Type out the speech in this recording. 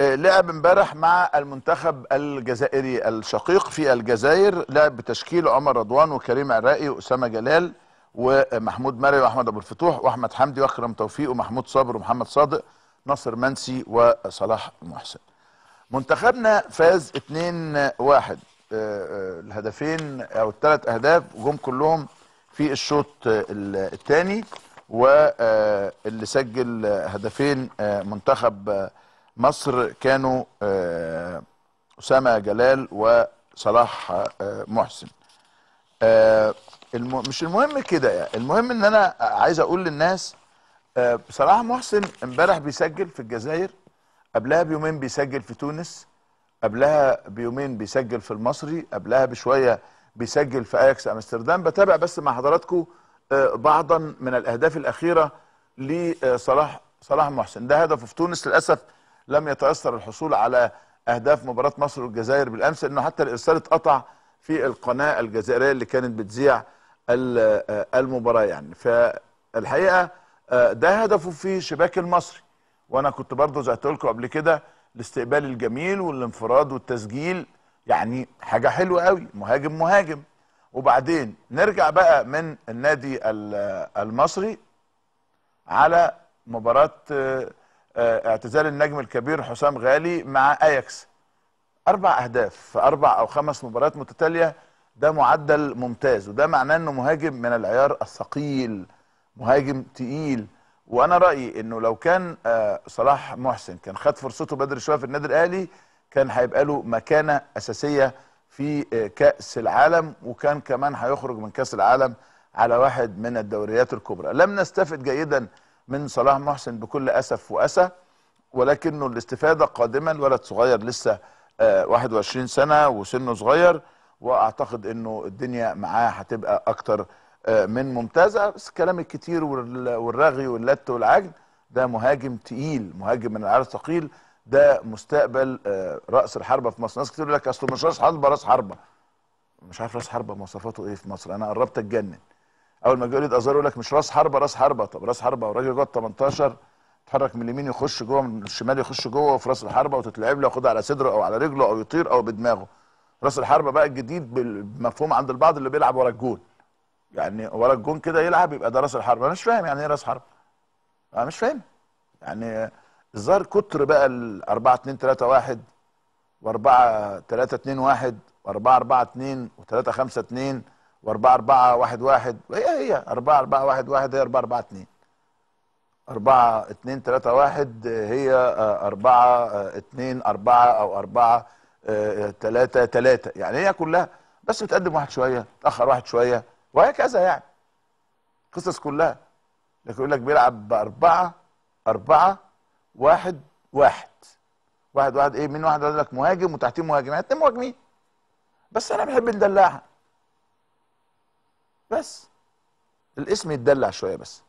لعب امبارح مع المنتخب الجزائري الشقيق في الجزائر لعب بتشكيل عمر رضوان وكريم عراقي واسامه جلال ومحمود مرعي واحمد ابو الفتوح واحمد حمدي واكرم توفيق ومحمود صابر ومحمد صادق ناصر منسي وصلاح محسن منتخبنا فاز 2-1 آه، آه، الهدفين او الثلاث اهداف جم كلهم في الشوط الثاني واللي سجل هدفين آه، منتخب مصر كانوا آه، اسامه جلال وصلاح آه، محسن آه، الم... مش المهم كده يعني المهم ان انا عايز اقول للناس صلاح محسن امبارح بيسجل في الجزائر قبلها بيومين بيسجل في تونس قبلها بيومين بيسجل في المصري قبلها بشويه بيسجل في اياكس امستردام بتابع بس مع حضراتكم بعضا من الاهداف الاخيره لصلاح صلاح محسن ده هدفه في تونس للاسف لم يتيسر الحصول على اهداف مباراه مصر والجزائر بالامس لانه حتى الارسال اتقطع في القناه الجزائريه اللي كانت بتذيع آه، المباراه يعني فالحقيقه آه، ده هدفه في شباك المصري وانا كنت برضه زعت لكم قبل كده الاستقبال الجميل والانفراد والتسجيل يعني حاجه حلوه قوي مهاجم مهاجم وبعدين نرجع بقى من النادي آه، المصري على مباراه آه، اعتزال النجم الكبير حسام غالي مع اياكس اربع اهداف في اربع او خمس مباريات متتاليه ده معدل ممتاز وده معناه انه مهاجم من العيار الثقيل مهاجم تقيل وانا رايي انه لو كان آه، صلاح محسن كان خد فرصته بدري شويه في النادي الاهلي كان هيبقى له مكانه اساسيه في آه، كاس العالم وكان كمان هيخرج من كاس العالم على واحد من الدوريات الكبرى لم نستفد جيدا من صلاح محسن بكل اسف واسى ولكنه الاستفاده قادما ولد صغير لسه 21 آه، سنه وسنه صغير واعتقد انه الدنيا معاه هتبقى اكتر آه، من ممتازه بس الكلام الكتير والرغي واللت والعجل ده مهاجم تقيل مهاجم من العرض الثقيل ده مستقبل آه، راس الحربه في مصر ناس كتير يقول لك اصله مش راس حربه راس حربه مش عارف راس حربه مواصفاته ايه في مصر انا قربت اتجنن اول ما جه يريد ازار يقول لك مش راس حربه راس حربه طب راس حربه والراجل جوه ال 18 يتحرك من اليمين يخش جوه من الشمال يخش جوه في راس الحربه وتتلعب له ياخدها على صدره او على رجله او يطير او بدماغه راس الحربه بقى الجديد بالمفهوم عند البعض اللي بيلعب ورا الجون يعني ورا الجون كده يلعب يبقى ده راس الحربه انا مش فاهم يعني ايه راس حربه انا مش فاهم يعني الظاهر كتر بقى ال 4 2 3 1 و4 3 2 1 و4 4 2 و3 5 2 و4 4 1 1 هي هي 4 4 1 1 هي 4 4 2 4 2 3 1 هي 4 2 4 او 4 3 3 يعني هي كلها بس بتقدم واحد شويه تاخر واحد شويه وهكذا يعني قصص كلها لكن يقول لك بيلعب 4 4 1 1 واحد واحد إيه من واحد يقول لك مهاجم وتحتيه مهاجم يعني اتنين مهاجمين بس أنا بحب ندلعها بس الاسم يتدلع شويه بس